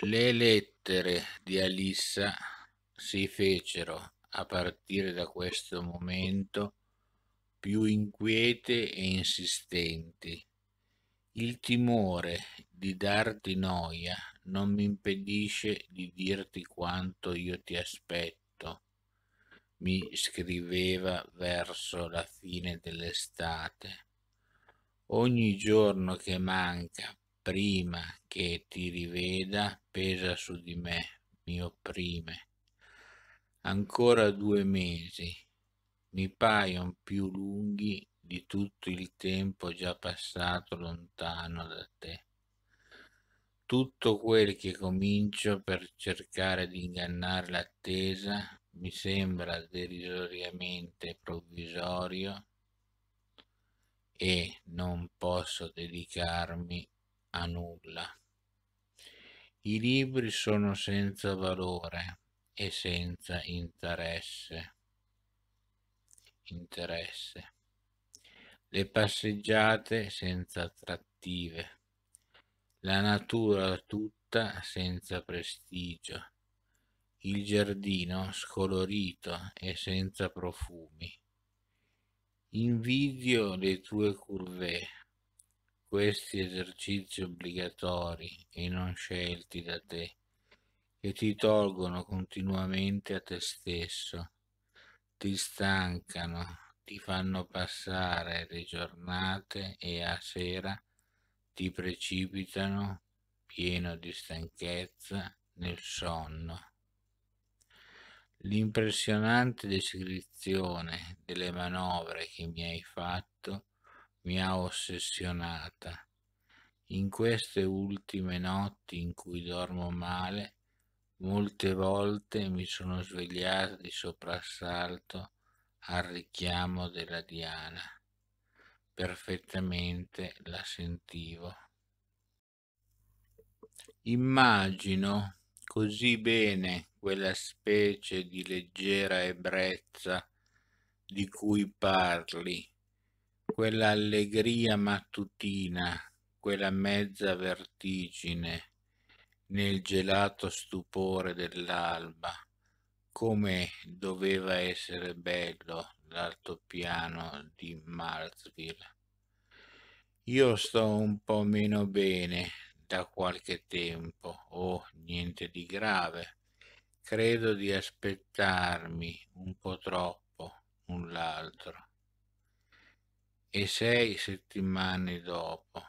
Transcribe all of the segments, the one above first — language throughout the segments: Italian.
Le lettere di Alissa si fecero, a partire da questo momento, più inquiete e insistenti. Il timore di darti noia non mi impedisce di dirti quanto io ti aspetto, mi scriveva verso la fine dell'estate. Ogni giorno che manca prima che ti riveda pesa su di me, mi opprime. Ancora due mesi, mi paion più lunghi di tutto il tempo già passato lontano da te. Tutto quel che comincio per cercare di ingannare l'attesa mi sembra derisoriamente provvisorio e non posso dedicarmi a nulla. I libri sono senza valore e senza interesse. interesse. Le passeggiate senza attrattive. La natura tutta senza prestigio. Il giardino scolorito e senza profumi. Invidio le tue curve, questi esercizi obbligatori e non scelti da te, che ti tolgono continuamente a te stesso, ti stancano, ti fanno passare le giornate e a sera ti precipitano pieno di stanchezza nel sonno. L'impressionante descrizione delle manovre che mi hai fatto mi ha ossessionata. In queste ultime notti in cui dormo male, molte volte mi sono svegliata di soprassalto al richiamo della Diana. Perfettamente la sentivo. Immagino così bene quella specie di leggera ebbrezza di cui parli quella allegria mattutina, quella mezza vertigine nel gelato stupore dell'alba. Come doveva essere bello l'altopiano di Marsville. Io sto un po' meno bene da qualche tempo, o oh, niente di grave. Credo di aspettarmi un po' troppo un l'altro e sei settimane dopo.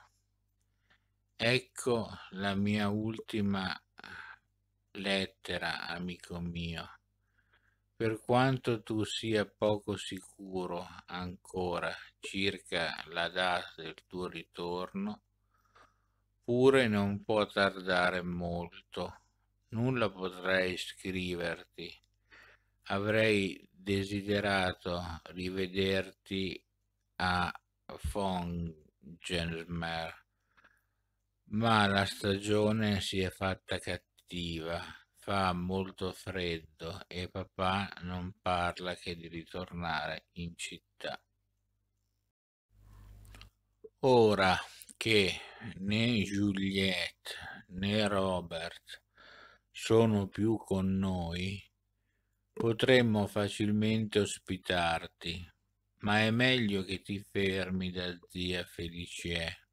Ecco la mia ultima lettera, amico mio. Per quanto tu sia poco sicuro ancora circa la data del tuo ritorno, pure non può tardare molto. Nulla potrei scriverti. Avrei desiderato rivederti a Fongersmer, ma la stagione si è fatta cattiva, fa molto freddo e papà non parla che di ritornare in città. Ora che né Juliette né Robert sono più con noi, potremmo facilmente ospitarti ma è meglio che ti fermi da zia Felice,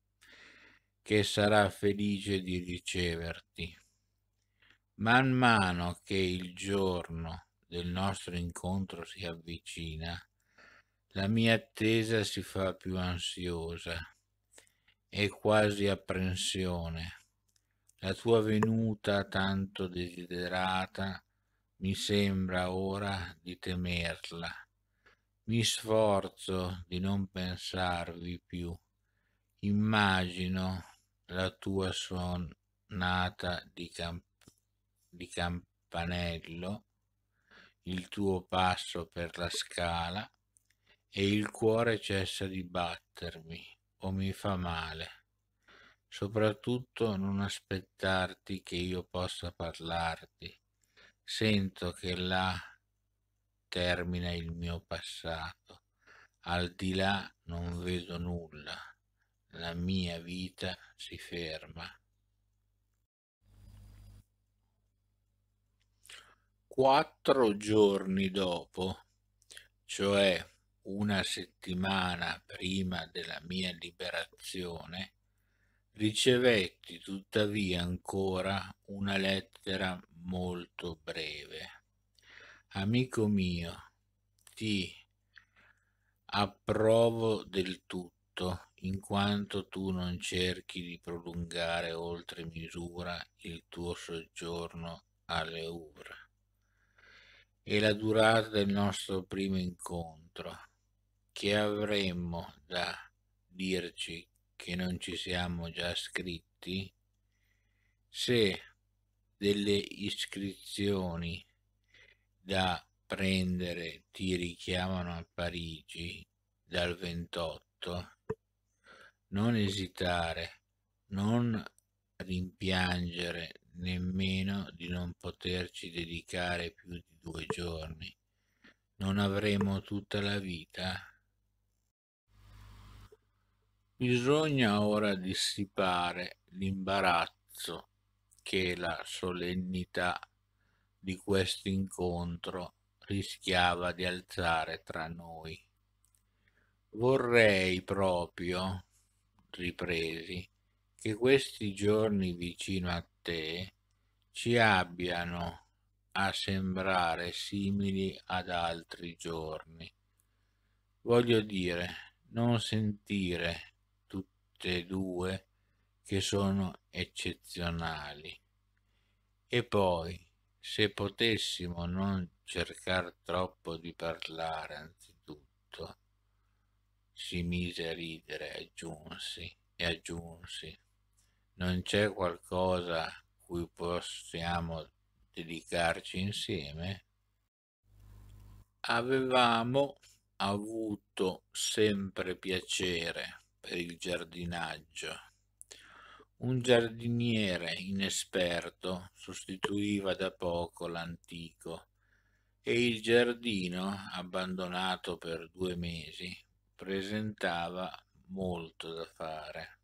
che sarà felice di riceverti. Man mano che il giorno del nostro incontro si avvicina, la mia attesa si fa più ansiosa e quasi apprensione. La tua venuta tanto desiderata mi sembra ora di temerla mi sforzo di non pensarvi più. Immagino la tua sonata di, camp di campanello, il tuo passo per la scala e il cuore cessa di battermi o mi fa male. Soprattutto non aspettarti che io possa parlarti. Sento che la termina il mio passato. Al di là non vedo nulla, la mia vita si ferma. Quattro giorni dopo, cioè una settimana prima della mia liberazione, ricevetti tuttavia ancora una lettera molto breve. Amico mio, ti approvo del tutto, in quanto tu non cerchi di prolungare oltre misura il tuo soggiorno alle Uvra e la durata del nostro primo incontro, che avremmo da dirci che non ci siamo già scritti, se delle iscrizioni da prendere ti richiamano a Parigi dal 28, non esitare, non rimpiangere nemmeno di non poterci dedicare più di due giorni. Non avremo tutta la vita. Bisogna ora dissipare l'imbarazzo che la solennità di questo incontro rischiava di alzare tra noi. Vorrei proprio, ripresi, che questi giorni vicino a te ci abbiano a sembrare simili ad altri giorni. Voglio dire, non sentire tutte e due che sono eccezionali. E poi, se potessimo non cercare troppo di parlare anzitutto, si mise a ridere, aggiunsi e aggiunsi. Non c'è qualcosa cui possiamo dedicarci insieme? Avevamo avuto sempre piacere per il giardinaggio un giardiniere inesperto sostituiva da poco l'antico e il giardino, abbandonato per due mesi, presentava molto da fare.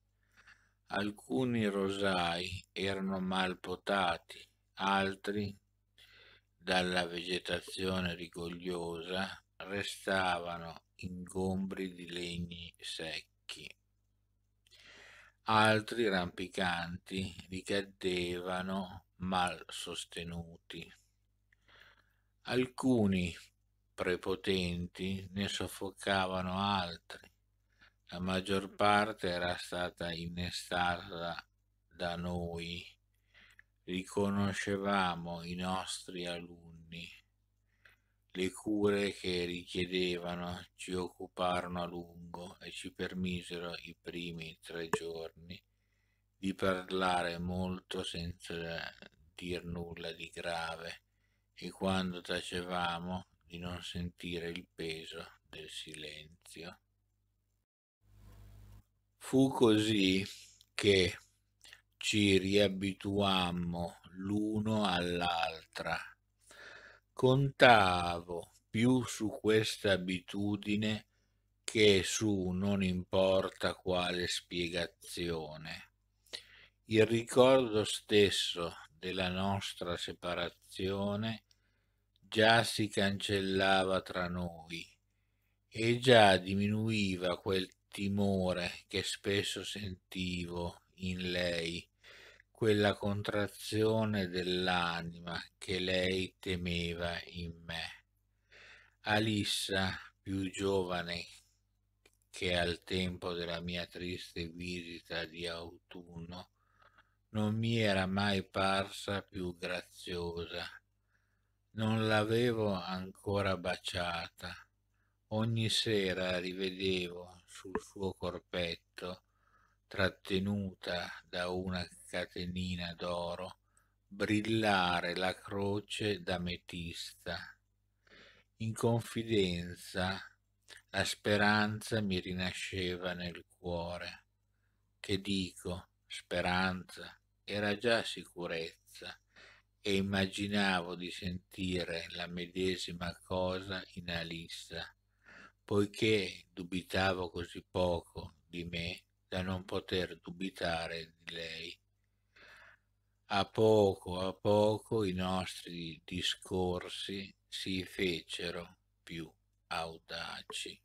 Alcuni rosai erano mal potati, altri, dalla vegetazione rigogliosa, restavano ingombri di legni secchi. Altri rampicanti ricadevano mal sostenuti. Alcuni prepotenti ne soffocavano altri. La maggior parte era stata innestata da noi. Riconoscevamo i nostri alunni le cure che richiedevano ci occuparono a lungo e ci permisero i primi tre giorni di parlare molto senza dir nulla di grave e quando tacevamo di non sentire il peso del silenzio. Fu così che ci riabituammo l'uno all'altra Contavo più su questa abitudine che su non importa quale spiegazione. Il ricordo stesso della nostra separazione già si cancellava tra noi e già diminuiva quel timore che spesso sentivo in lei quella contrazione dell'anima che lei temeva in me. Alissa, più giovane che al tempo della mia triste visita di autunno, non mi era mai parsa più graziosa. Non l'avevo ancora baciata. Ogni sera rivedevo sul suo corpetto trattenuta da una catenina d'oro, brillare la croce d'ametista. In confidenza la speranza mi rinasceva nel cuore. Che dico, speranza, era già sicurezza e immaginavo di sentire la medesima cosa in Alissa, poiché dubitavo così poco di me da non poter dubitare di lei. A poco a poco i nostri discorsi si fecero più audaci.